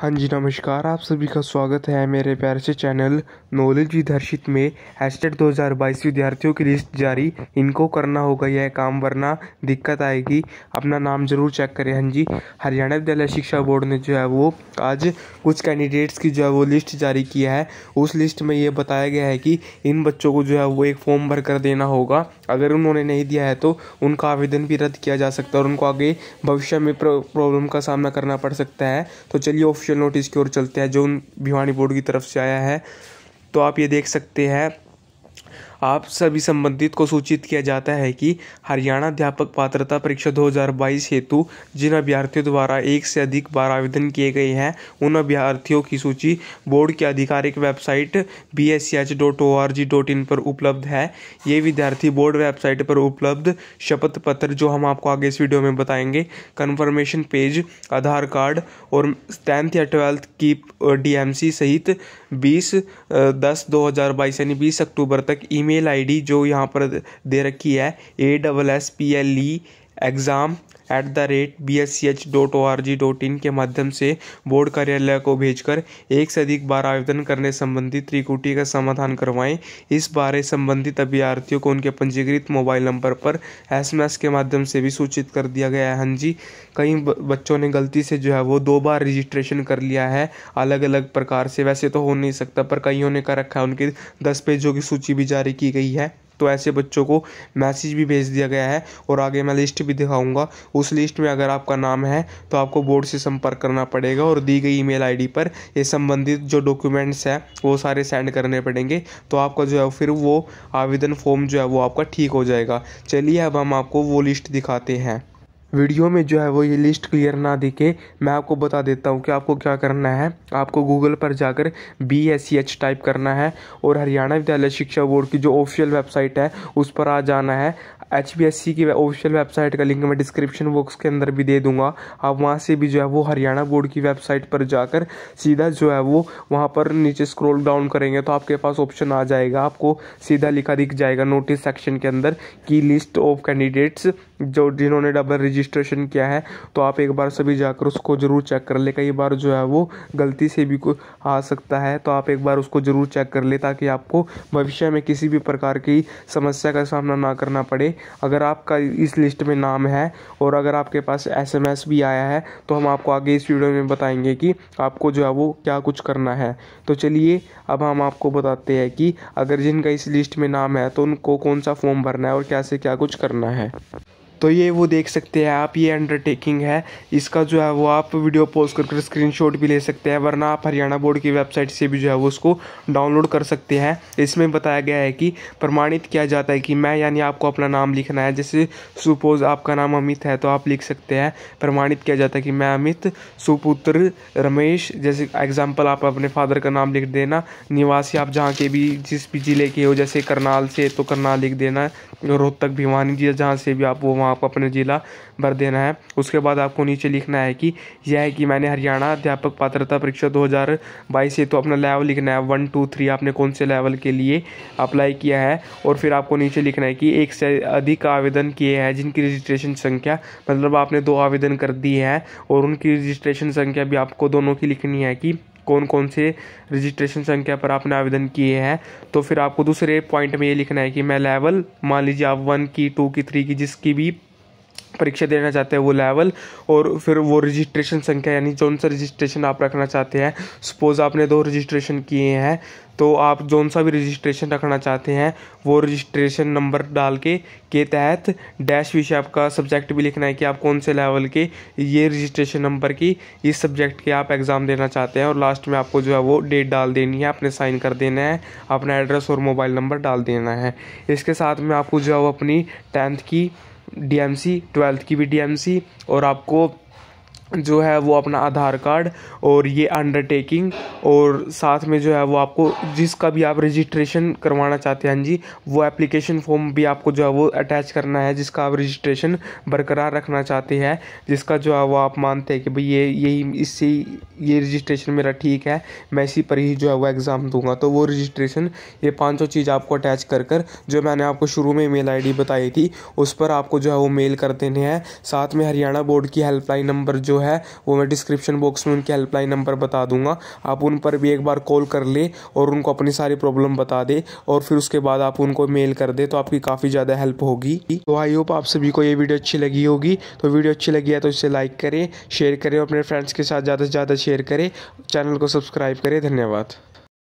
हाँ जी नमस्कार आप सभी का स्वागत है मेरे प्यार से चैनल नॉलेज विद हर्षित में हैशटैग 2022 विद्यार्थियों की लिस्ट जारी इनको करना होगा यह काम वरना दिक्कत आएगी अपना नाम जरूर चेक करें हाँ जी हरियाणा विद्यालय शिक्षा बोर्ड ने जो है वो आज कुछ कैंडिडेट्स की जो है वो लिस्ट जारी किया है उस लिस्ट में ये बताया गया है कि इन बच्चों को जो है वो एक फॉर्म भर कर देना होगा अगर उन्होंने नहीं दिया है तो उनका आवेदन भी रद्द किया जा सकता है और उनको आगे भविष्य में प्रॉब्लम का सामना करना पड़ सकता है तो चलिए ऑफिशियल नोटिस की ओर चलते हैं जो उन भिवानी बोर्ड की तरफ से आया है तो आप ये देख सकते हैं आप सभी संबंधित को सूचित किया जाता है कि हरियाणा अध्यापक पात्रता परीक्षा 2022 हेतु जिन अभ्यर्थियों द्वारा एक से अधिक बार आवेदन किए गए हैं उन अभ्यर्थियों की सूची बोर्ड की आधिकारिक वेबसाइट बी इन पर उपलब्ध है ये विद्यार्थी बोर्ड वेबसाइट पर उपलब्ध शपथ पत्र जो हम आपको आगे इस वीडियो में बताएंगे कन्फर्मेशन पेज आधार कार्ड और टेंथ या ट्वेल्थ की डी सहित बीस दस दो यानी बीस अक्टूबर तक ई ईमेल आईडी जो यहाँ पर दे रखी है A double S P L E exam at the rate B S C H dot O R G dot in के माध्यम से बोर्ड कार्यालय को भेजकर एक से अधिक बार आवेदन करने संबंधी त्रिकुटी का समाधान करवाएं इस बारे संबंधित अभ्यर्थियों को उनके पंजीकृत मोबाइल नंबर पर एस एम एस के माध्यम से भी सूचित कर दिया गया है हाँ जी कई बच्चों ने गलती से जो है वो दो बार रजिस्ट्रेशन कर लिया है अलग अलग प्रकार से वैसे तो हो नहीं सकता पर कईयों ने कर रखा है उनके दस पेजों की सूची भी जारी की गई है तो ऐसे बच्चों को मैसेज भी भेज दिया गया है और आगे मैं लिस्ट भी दिखाऊंगा उस लिस्ट में अगर आपका नाम है तो आपको बोर्ड से संपर्क करना पड़ेगा और दी गई ईमेल आईडी पर ये संबंधित जो डॉक्यूमेंट्स हैं वो सारे सेंड करने पड़ेंगे तो आपका जो है फिर वो आवेदन फॉर्म जो है वो आपका ठीक हो जाएगा चलिए अब हम आपको वो लिस्ट दिखाते हैं वीडियो में जो है वो ये लिस्ट क्लियर ना दिखे मैं आपको बता देता हूँ कि आपको क्या करना है आपको गूगल पर जाकर B S C H type करना है और हरियाणा विद्यालय शिक्षा बोर्ड की जो ऑफिशियल वेबसाइट है उस पर आ जाना है एच बी एस सी की ऑफिशियल वेबसाइट का लिंक मैं डिस्क्रिप्शन बॉक्स के अंदर भी दे दूंगा आप वहाँ से भी जो है वो हरियाणा बोर्ड की वेबसाइट पर जाकर सीधा जो है वो वहाँ पर नीचे स्क्रॉल डाउन करेंगे तो आपके पास ऑप्शन आ जाएगा आपको सीधा लिखा दिख जाएगा नोटिस सेक्शन के अंदर की लिस्ट ऑफ कैंडिडेट्स जो जिन्होंने डबल रजिस्ट्रेशन किया है तो आप एक बार सभी जाकर उसको ज़रूर चेक कर ले कई बार जो है वो गलती से भी को आ सकता है तो आप एक बार उसको ज़रूर चेक कर ले ताकि आपको भविष्य में किसी भी प्रकार की समस्या का सामना ना करना पड़े अगर आपका इस लिस्ट में नाम है और अगर आपके पास एसएमएस भी आया है तो हम आपको आगे इस वीडियो में बताएंगे कि आपको जो है वो क्या कुछ करना है तो चलिए अब हम आपको बताते हैं कि अगर जिनका इस लिस्ट में नाम है तो उनको कौन सा फॉर्म भरना है और कैसे क्या कुछ करना है तो ये वो देख सकते हैं आप ये अंडरटेकिंग है इसका जो है वो आप वीडियो पोस्ट कर स्क्रीन स्क्रीनशॉट भी ले सकते हैं वरना आप हरियाणा बोर्ड की वेबसाइट से भी जो है वो उसको डाउनलोड कर सकते हैं इसमें बताया गया है कि प्रमाणित किया जाता है कि मैं यानी आपको अपना नाम लिखना है जैसे सुपोज आपका नाम अमित है तो आप लिख सकते हैं प्रमाणित किया जाता है कि मैं अमित सुपुत्र रमेश जैसे एग्जाम्पल आप अपने फादर का नाम लिख देना निवासी आप जहाँ के भी जिस भी ज़िले के हो जैसे करनाल से तो करनाल लिख देना रोहतक भिवानी जहाँ से भी आप वो वहाँ आपको अपने ज़िला भर देना है उसके बाद आपको नीचे लिखना है कि यह है कि मैंने हरियाणा अध्यापक पात्रता परीक्षा 2022 से तो अपना लेवल लिखना है वन टू थ्री आपने कौन से लेवल के लिए अप्लाई किया है और फिर आपको नीचे लिखना है कि एक से अधिक आवेदन किए हैं जिनकी रजिस्ट्रेशन संख्या मतलब आपने दो आवेदन कर दिए हैं और उनकी रजिस्ट्रेशन संख्या भी आपको दोनों की लिखनी है कि कौन कौन से रजिस्ट्रेशन संख्या पर आपने आवेदन किए हैं तो फिर आपको दूसरे पॉइंट में ये लिखना है कि मैं लेवल मान लीजिए आप वन की टू की थ्री की जिसकी भी परीक्षा देना चाहते हैं वो लेवल और फिर वो रजिस्ट्रेशन संख्या यानी कौन सा रजिस्ट्रेशन आप रखना चाहते हैं सपोज़ आपने दो रजिस्ट्रेशन किए हैं तो आप जौन सा भी रजिस्ट्रेशन रखना चाहते हैं वो रजिस्ट्रेशन नंबर डाल के के तहत डैश विषय आपका सब्जेक्ट भी लिखना है कि आप कौन से लेवल के ये रजिस्ट्रेशन नंबर की इस सब्जेक्ट के आप एग्ज़ाम देना चाहते हैं और लास्ट में आपको जो है वो डेट डाल देनी है आपने साइन कर देना है अपना एड्रेस और मोबाइल नंबर डाल देना है इसके साथ में आपको जो है वो अपनी टेंथ की डी एम सी ट्वेल्थ की भी डी एम सी और आपको जो है वो अपना आधार कार्ड और ये अंडरटेकिंग और साथ में जो है वो आपको जिसका भी आप रजिस्ट्रेशन करवाना चाहते हैं हाँ जी वो एप्लीकेशन फॉर्म भी आपको जो है वो अटैच करना है जिसका आप रजिस्ट्रेशन बरकरार रखना चाहते हैं जिसका जो है वो आप मानते हैं कि भाई ये यही इससे ये रजिस्ट्रेशन मेरा ठीक है मैं इसी पर ही जो है वो एग्ज़ाम दूंगा तो वो रजिस्ट्रेशन ये पाँचों चीज़ आपको अटैच कर कर जो मैंने आपको शुरू में मेल आई बताई थी उस पर आपको जो है वो मेल कर देने हैं साथ में हरियाणा बोर्ड की हेल्पलाइन नंबर जो है वो मैं डिस्क्रिप्शन बॉक्स में उनके हेल्पलाइन नंबर बता दूंगा आप उन पर भी एक बार कॉल कर ले और उनको अपनी सारी प्रॉब्लम बता दे और फिर उसके बाद आप उनको मेल कर दे तो आपकी काफ़ी ज़्यादा हेल्प होगी तो आई होप आप सभी को ये वीडियो अच्छी लगी होगी तो वीडियो अच्छी लगी है तो इसे लाइक करें शेयर करें और अपने फ्रेंड्स के साथ ज़्यादा से ज़्यादा शेयर करें चैनल को सब्सक्राइब करें धन्यवाद